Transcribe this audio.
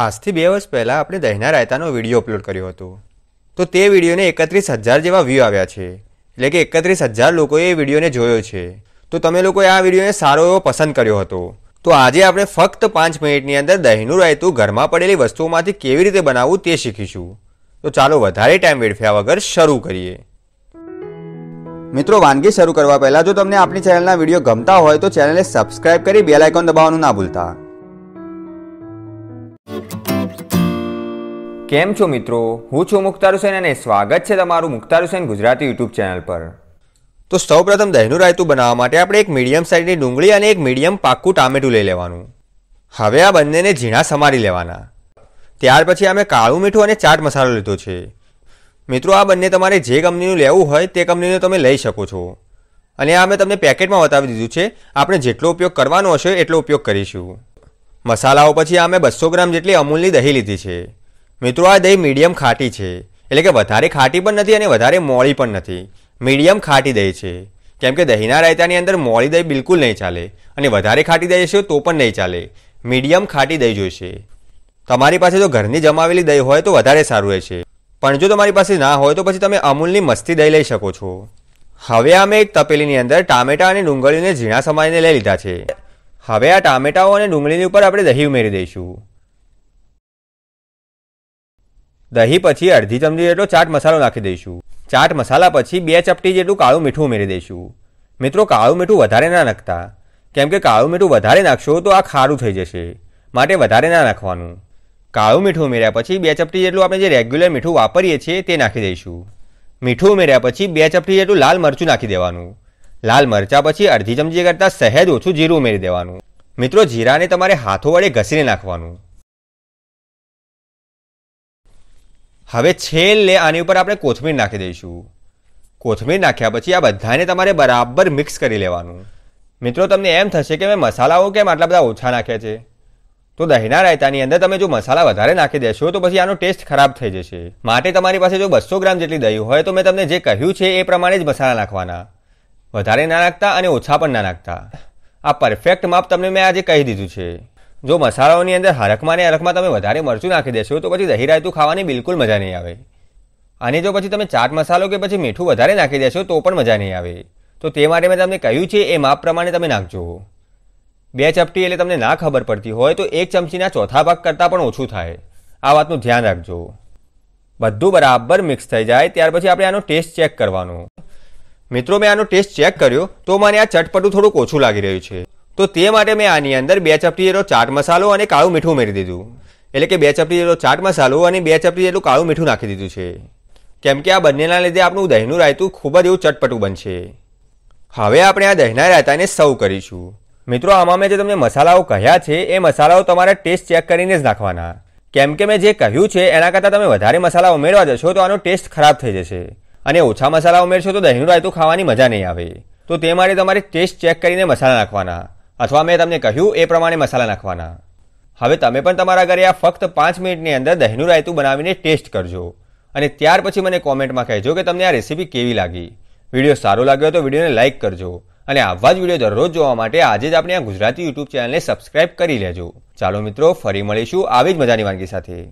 આજથી બે વર્ષ પહેલાં આપણે દહીના રાયતાનો વિડીયો અપલોડ કર્યો હતો તો તે વિડીયોને એકત્રીસ હજાર જેવા વ્યૂ આવ્યા છે એટલે કે એકત્રીસ હજાર લોકોએ એ વિડીયોને જોયો છે તો તમે લોકોએ આ વિડીયોને સારો એવો પસંદ કર્યો હતો તો આજે આપણે ફક્ત પાંચ મિનિટની અંદર દહીંનું રાયતું ઘરમાં પડેલી વસ્તુઓમાંથી કેવી રીતે બનાવવું તે શીખીશું તો ચાલો વધારે ટાઈમ વેડફ્યા વગર શરૂ કરીએ મિત્રો વાનગી શરૂ કરવા પહેલાં જો તમને આપણી ચેનલના વિડીયો ગમતા હોય તો ચેનલને સબસ્ક્રાઇબ કરી બેલ આઇકોન દબાવવાનું ના ભૂલતા કેમ છો મિત્રો હું છું મુખ્તાર હુસેન અને સ્વાગત છે તમારું મુખ્તાર હુસેન ગુજરાતી યુટ્યુબ ચેનલ પર તો સૌપ્રથમ દહીંનું રાયતું બનાવવા માટે આપણે એક મીડિયમ સાઇઝની ડુંગળી અને એક મીડિયમ પાકું ટામેટું લઈ લેવાનું હવે આ બંનેને ઝીણા સમારી લેવાના ત્યાર પછી અમે કાળું મીઠું અને ચાટ મસાલો લીધો છે મિત્રો આ બંને તમારે જે કંપનીનું લેવું હોય તે કંપનીનું તમે લઈ શકો છો અને આ મેં તમને પેકેટમાં બતાવી દીધું છે આપણે જેટલો ઉપયોગ કરવાનો હશે એટલો ઉપયોગ કરીશું મસાલાઓ પછી આ મેં બસો ગ્રામ જેટલી અમૂલની દહીં લીધી છે મિત્રો આ દહીં મીડિયમ ખાટી છે એટલે કે વધારે ખાટી પણ નથી અને વધારે મોળી પણ નથી મીડિયમ ખાટી દહીં છે કેમ કે દહીંના રાયતાની અંદર મોળી દહીં બિલકુલ નહીં ચાલે અને વધારે ખાટી દહીં હશે તો પણ નહીં ચાલે મીડિયમ ખાટી દહીં જોઈશે તમારી પાસે જો ઘરની જમાવેલી દહીં હોય તો વધારે સારું રહેશે પણ જો તમારી પાસે ના હોય તો પછી તમે અમૂલની મસ્તી દહીં લઈ શકો છો હવે અમે એક તપેલીની અંદર ટામેટા અને ડુંગળીને ઝીણા સમારીને લઈ લીધા છે હવે આ ટામેટાઓ અને ડુંગળીની ઉપર આપણે દહીં ઉમેરી દઈશું દહીં પછી અડધી ચમચી જેટલો ચાટ મસાલો નાખી દઈશું ચાટ મસાલા પછી બે ચપટી જેટલું કાળું મીઠું ઉમેરી દઈશું મિત્રો કાળું મીઠું વધારે ના નાખતા કેમ કે કાળું મીઠું વધારે નાખશો તો આ ખારું થઈ જશે માટે વધારે ના નાખવાનું કાળું મીઠું ઉમેર્યા પછી બે ચપટી જેટલું આપણે જે રેગ્યુલર મીઠું વાપરીએ છીએ તે નાખી દઈશું મીઠું ઉમેર્યા પછી બે ચપટી જેટલું લાલ મરચું નાખી દેવાનું લાલ મરચા પછી અડધી ચમચી કરતાં સહેજ ઓછું જીરું ઉમેરી દેવાનું મિત્રો જીરાને તમારે હાથો વડે ઘસીને નાખવાનું હવે છેલ્લે આની ઉપર આપણે કોથમીર નાખી દઈશું કોથમીર નાખ્યા પછી આ બધાને તમારે બરાબર મિક્સ કરી લેવાનું મિત્રો તમને એમ થશે કે મેં મસાલાઓ કેમ આટલા બધા ઓછા નાખ્યા છે તો દહીંના રાયતાની અંદર તમે જો મસાલા વધારે નાખી દેશો તો પછી આનો ટેસ્ટ ખરાબ થઈ જશે માટે તમારી પાસે જો બસો ગ્રામ જેટલી દહીં હોય તો મેં તમને જે કહ્યું છે એ પ્રમાણે જ મસાલા નાખવાના વધારે ના નાખતા અને ઓછા પણ ના નાખતા આ પરફેક્ટ માપ તમને મેં આજે કહી દીધું છે જો મસાલાઓની અંદર હરખમાં ને હરકમાં તમે વધારે મરચું નાખી દેશો તો પછી દહીરાયતું ખાવાની બિલકુલ મજા નહીં આવે અને જો પછી તમે ચાટ મસાલો કે પછી મીઠું વધારે નાખી દેશો તો પણ મજા નહીં આવે તો તે માટે મેં તમને કહ્યું છે એ માપ પ્રમાણે તમે નાખજો બે ચપટી એટલે તમને ના ખબર પડતી હોય તો એક ચમચીના ચોથા ભાગ કરતાં પણ ઓછું થાય આ વાતનું ધ્યાન રાખજો બધું બરાબર મિક્સ થઈ જાય ત્યાર પછી આપણે આનો ટેસ્ટ ચેક કરવાનો મિત્રો મેં આનો ટેસ્ટ ચેક કર્યો તો મને આ ચટપટું થોડુંક ઓછું લાગી રહ્યું છે તો તે માટે મેં આની અંદર બે ચપટી જેટલો ચાટ મસાલો અને કાળું મીઠું ઉમેરી દીધું એટલે કે બે ચપટી જેટલો ચાટ મસાલો અને બે ચપટી જેટલું કાળું મીઠું નાખી દીધું છે કેમ કે આ બંનેના લીધે આપણું દહીંનું રાયતું ખૂબ જ એવું ચટપટું બનશે હવે આપણે આ દહીંના રાયતાને સર્વ કરીશું મિત્રો આમાં મેં જે તમને મસાલાઓ કહ્યા છે એ મસાલાઓ તમારા ટેસ્ટ ચેક કરીને જ નાખવાના કેમ કે મેં જે કહ્યું છે એના કરતાં તમે વધારે મસાલા ઉમેરવા જશો તો આનો ટેસ્ટ ખરાબ થઈ જશે અને ઓછા મસાલા ઉમેરશો તો દહીંનું રાયતું ખાવાની મજા નહીં આવે તો તે માટે તમારે ટેસ્ટ ચેક કરીને મસાલા નાખવાના અથવા મેં તમને કહ્યું એ પ્રમાણે મસાલા નાખવાના હવે તમે પણ તમારા ઘરે આ ફક્ત પાંચ મિનિટની અંદર દહીંનું રાયતું બનાવીને ટેસ્ટ કરજો અને ત્યાર પછી મને કોમેન્ટમાં કહેજો કે તમને આ રેસીપી કેવી લાગી વિડીયો સારો લાગ્યો તો વિડીયોને લાઇક કરજો અને આવા જ વિડીયો દરરોજ જોવા માટે આજે જ આપણે આ ગુજરાતી યુટ્યુબ ચેનલને સબસ્ક્રાઇબ કરી લેજો ચાલો મિત્રો ફરી મળીશું આવી જ મજાની વાનગી સાથે